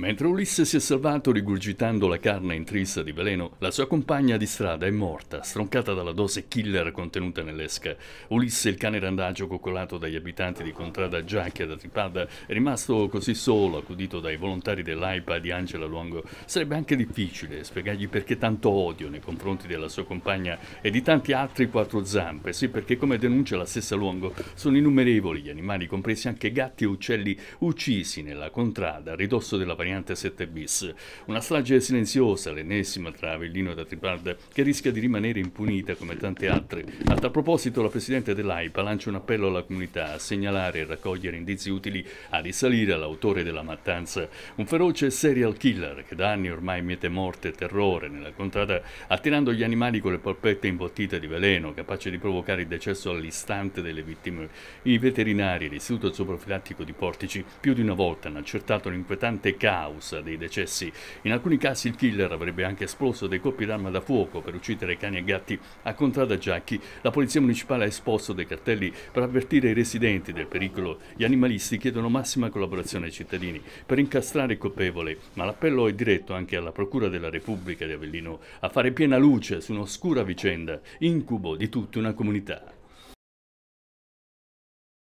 Mentre Ulisse si è salvato rigurgitando la carne intrisa di veleno, la sua compagna di strada è morta, stroncata dalla dose killer contenuta nell'esca. Ulisse, il cane randagio coccolato dagli abitanti di Contrada Giacchia da Tripada, è rimasto così solo, accudito dai volontari dell'AIPA di Angela Luongo. Sarebbe anche difficile spiegargli perché tanto odio nei confronti della sua compagna e di tanti altri quattro zampe, sì perché come denuncia la stessa Luongo, sono innumerevoli gli animali, compresi anche gatti e uccelli, uccisi nella Contrada, a ridosso della variante variante 7 bis. Una strage silenziosa, l'ennesima tra Avellino e Datripard, che rischia di rimanere impunita come tante altre. A tal proposito la Presidente dell'AIPA lancia un appello alla comunità a segnalare e raccogliere indizi utili a risalire all'autore della mattanza. Un feroce serial killer che da anni ormai miete morte e terrore nella contrada attirando gli animali con le polpette imbottite di veleno, capace di provocare il decesso all'istante delle vittime. I veterinari e l'istituto zooprofilattico di Portici più di una volta hanno accertato l'inquietante caso causa dei decessi. In alcuni casi il killer avrebbe anche esploso dei colpi d'arma da fuoco per uccidere cani e gatti a contrada Giacchi. La polizia municipale ha esposto dei cartelli per avvertire i residenti del pericolo. Gli animalisti chiedono massima collaborazione ai cittadini per incastrare il colpevole, ma l'appello è diretto anche alla Procura della Repubblica di Avellino a fare piena luce su un'oscura vicenda, incubo di tutta una comunità.